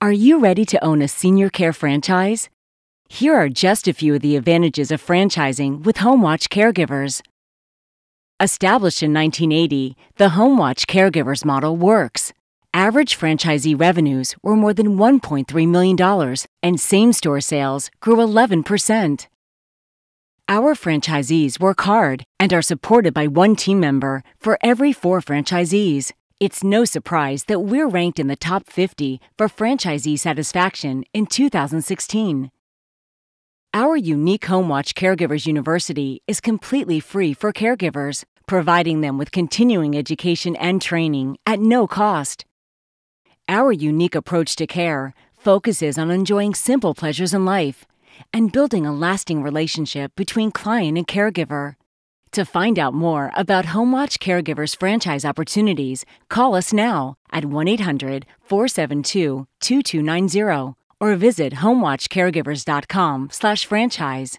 Are you ready to own a senior care franchise? Here are just a few of the advantages of franchising with HomeWatch caregivers. Established in 1980, the HomeWatch caregivers model works. Average franchisee revenues were more than $1.3 million, and same store sales grew 11%. Our franchisees work hard and are supported by one team member for every four franchisees, it's no surprise that we're ranked in the top 50 for franchisee satisfaction in 2016. Our unique HomeWatch Caregivers University is completely free for caregivers, providing them with continuing education and training at no cost. Our unique approach to care focuses on enjoying simple pleasures in life and building a lasting relationship between client and caregiver. To find out more about HomeWatch Caregivers franchise opportunities, call us now at 1 800 472 2290 or visit homewatchcaregivers.com slash franchise.